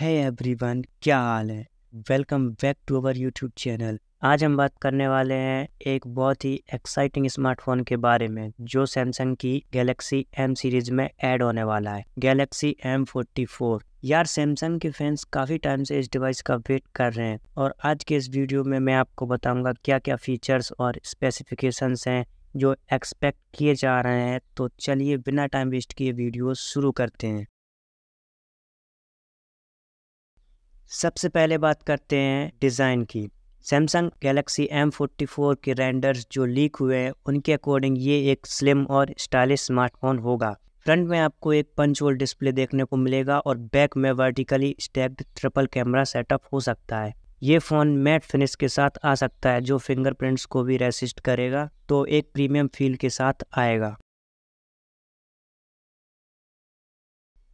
है एवरीवन क्या हाल है welcome back to our YouTube channel आज हम बात करने वाले हैं एक बहुत ही एक्साइटिंग स्मार्टफोन के बारे में जो सैमसंग की गैलेक्सी एम सीरीज में ऐड होने वाला है गैलेक्सी एम फोर्टी फोर यार सैमसंग के फैंस काफ़ी टाइम से इस डिवाइस का वेट कर रहे हैं और आज के इस वीडियो में मैं आपको बताऊंगा क्या क्या फीचर्स और स्पेसिफिकेशन हैं जो एक्सपेक्ट किए जा रहे हैं तो चलिए बिना टाइम वेस्ट किए वीडियो शुरू करते हैं सबसे पहले बात करते हैं डिज़ाइन की Samsung Galaxy M forty four के रेंडर्स जो लीक हुए हैं उनके अकॉर्डिंग ये एक स्लिम और स्टाइलिश स्मार्टफोन होगा फ्रंट में आपको एक पंच होल डिस्प्ले देखने को मिलेगा और बैक में vertically stepped triple camera setup हो सकता है ये फ़ोन मैट फिनिश के साथ आ सकता है जो फिंगरप्रिंट्स को भी रेसिस्ट करेगा तो एक प्रीमियम फील के साथ आएगा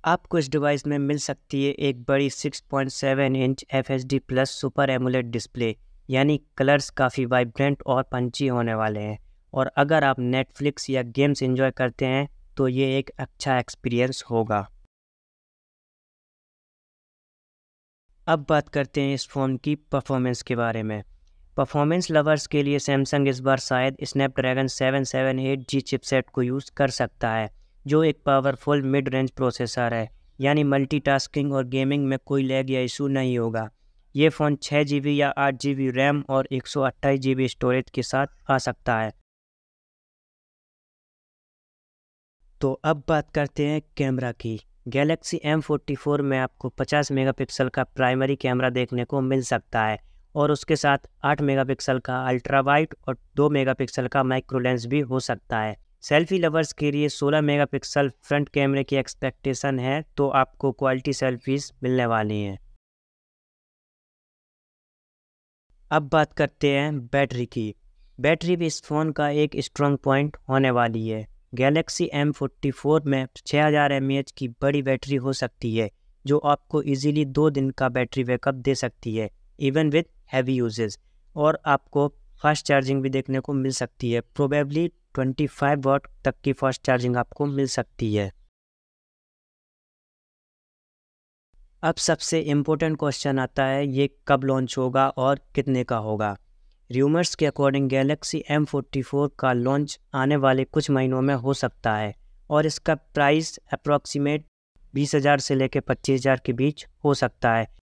आपको इस डिवाइस में मिल सकती है एक बड़ी 6.7 inch F plus super AMOLED display यानी कलर्स काफ़ी वाइब्रेंट और पंची होने वाले हैं और अगर आप नेटफ्लिक्स या गेम्स इंजॉय करते हैं तो ये एक अच्छा एक्सपीरियंस होगा अब बात करते हैं इस फ़ोन की परफॉर्मेंस के बारे में परफॉर्मेंस लवर्स के लिए सैमसंग इस बार शायद Snapdragon seven seven eight G chipset को यूज़ कर सकता है जो एक पावरफुल मिड रेंज प्रोसेसर है यानी मल्टीटास्किंग और गेमिंग में कोई लैग या इशू नहीं होगा ये फ़ोन छः जी या आठ जी रैम और एक सौ स्टोरेज के साथ आ सकता है तो अब बात करते हैं कैमरा की गैलेक्सी M44 में आपको 50 मेगापिक्सल का प्राइमरी कैमरा देखने को मिल सकता है और उसके साथ 8 मेगापिक्सल का अल्ट्रा वाइट और 2 मेगापिक्सल का माइक्रो लेंस भी हो सकता है सेल्फी लवर्स के लिए 16 मेगापिक्सल फ्रंट कैमरे की एक्सपेक्टेशन है तो आपको क्वालिटी सेल्फीज मिलने वाली हैं अब बात करते हैं बैटरी की बैटरी भी इस फ़ोन का एक स्ट्रॉन्ग पॉइंट होने वाली है गैलेक्सी एम फोर्टी फोर में छः हज़ार एम एच की बड़ी बैटरी हो सकती है जो आपको इजीली दो दिन का बैटरी बैकअप दे सकती है इवन विथ हैवी यूजेज और आपको फास्ट चार्जिंग भी देखने को मिल सकती है प्रोबेबली ट्वेंटी फाइव वॉट तक की फास्ट चार्जिंग आपको मिल सकती है अब सबसे इम्पोर्टेंट क्वेश्चन आता है ये कब लॉन्च होगा और कितने का होगा र्यूमर्स के according Galaxy M forty four का लॉन्च आने वाले कुछ महीनों में हो सकता है और इसका प्राइस अप्रॉक्सीमेट बीस हज़ार से लेकर पच्चीस हज़ार के बीच हो सकता है